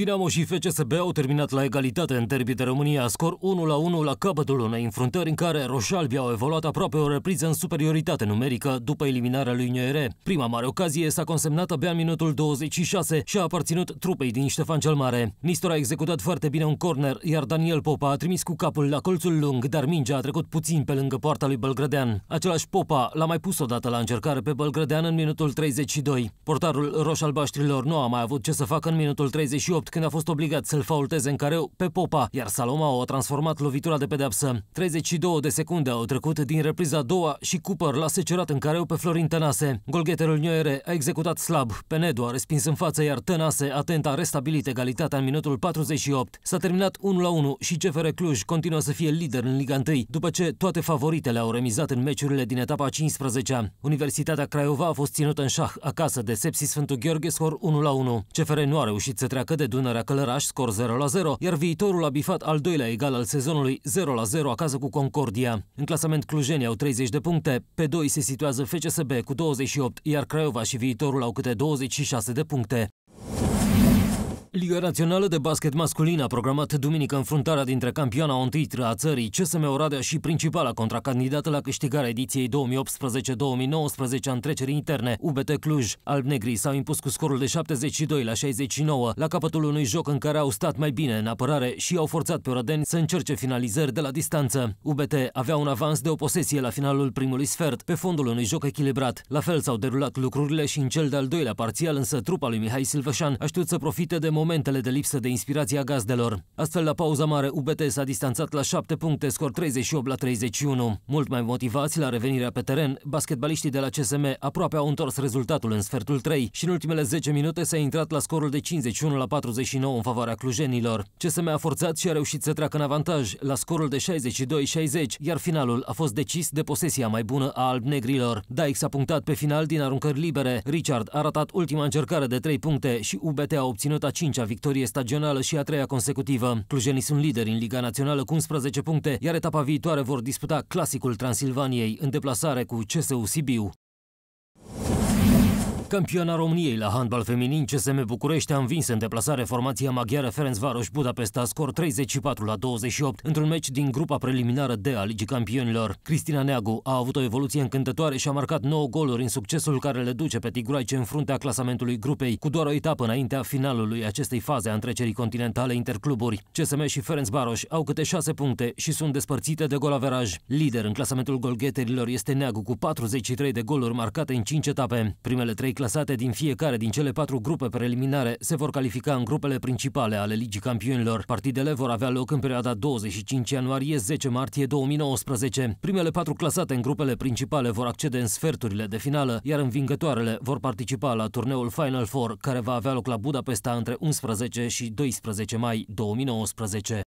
Dinamo și FCSB au terminat la egalitate în derby de România, scor 1-1 la capătul unei înfruntări în care roșalbi au evoluat aproape o repriză în superioritate numerică după eliminarea lui Nioere. Prima mare ocazie s-a consemnat abia în minutul 26 și a aparținut trupei din Ștefan cel Mare. Nistor a executat foarte bine un corner, iar Daniel Popa a trimis cu capul la colțul lung, dar mingea a trecut puțin pe lângă poarta lui Belgrădean. Același Popa l-a mai pus odată la încercare pe Belgrădean în minutul 32. Portarul roșalbaștrilor nu a mai avut ce să facă în minutul 38, când a fost obligat să-l faulteze în careu pe Popa, iar Saloma o a transformat lovitura de pedeapsă. 32 de secunde au trecut din repriza a doua și Cooper l-a secerat în careu pe Florin Tănase. Golgheterul Nioere a executat slab, Penedo a respins în față, iar Tănase atent a restabilit egalitatea în minutul 48. S-a terminat 1-1 și CFR Cluj continuă să fie lider în Liga 1, după ce toate favoritele au remizat în meciurile din etapa 15 Universitatea Craiova a fost ținută în șah acasă de Sepsis Sfântul Gheorghe scor 1-1. CFR nu a reușit să treacă de Dunăre Dunărea Călăraș, scor 0 la 0, iar viitorul a bifat al doilea egal al sezonului 0 la 0 acasă cu Concordia. În clasament Clujeni au 30 de puncte, pe 2 se situează FCSB cu 28, iar Craiova și viitorul au câte 26 de puncte. Liga Națională de Basket Masculin a programat duminică înfruntarea dintre campioana 1 a țării, CSM Oradea și principala contracandidată la câștigarea ediției 2018-2019 a întrecerii interne, UBT Cluj. Albnegrii s-au impus cu scorul de 72 la 69 la capătul unui joc în care au stat mai bine în apărare și au forțat pe Oradeni să încerce finalizări de la distanță. UBT avea un avans de o posesie la finalul primului sfert, pe fondul unui joc echilibrat. La fel s-au derulat lucrurile și în cel de-al doilea parțial, însă trupa lui Mihai Silvășan a știut să profite de momentele de lipsă de inspirație a gazdelor. Astfel, la pauza mare, UBT s-a distanțat la 7 puncte, scor 38 la 31. Mult mai motivați la revenirea pe teren, basketbaliștii de la CSM aproape au întors rezultatul în sfertul 3 și în ultimele 10 minute s-a intrat la scorul de 51 la 49 în favoarea clujenilor. CSM a forțat și a reușit să treacă în avantaj la scorul de 62-60, iar finalul a fost decis de posesia mai bună a alb-negrilor. Daix a punctat pe final din aruncări libere, Richard a ratat ultima încercare de 3 puncte și UBT a obținut a 5 cincea victorie stagională și a treia consecutivă. Clujenii sunt lideri în Liga Națională cu 11 puncte, iar etapa viitoare vor disputa clasicul Transilvaniei în deplasare cu CSU Sibiu. Campioana României la handbal feminin, CSM București a învins în deplasare formația maghiară Ferencvaros Budapesta scor 34 la 28 într-un meci din grupa preliminară D a Ligii Campionilor. Cristina Neagu a avut o evoluție încântătoare și a marcat 9 goluri în succesul care le duce pe tigroaice în fruntea clasamentului grupei, cu doar o etapă înaintea finalului acestei faze a întrecerii continentale intercluburi. CSM și Ferencvaros au câte 6 puncte și sunt despărțite de golaveraj. Lider în clasamentul golgheterilor este Neagu cu 43 de goluri marcate în 5 etape. Primele 3 clasate din fiecare din cele patru grupe preliminare se vor califica în grupele principale ale Ligii Campionilor. Partidele vor avea loc în perioada 25 ianuarie-10 martie 2019. Primele patru clasate în grupele principale vor accede în sferturile de finală, iar învingătoarele vor participa la turneul Final Four, care va avea loc la Budapesta între 11 și 12 mai 2019.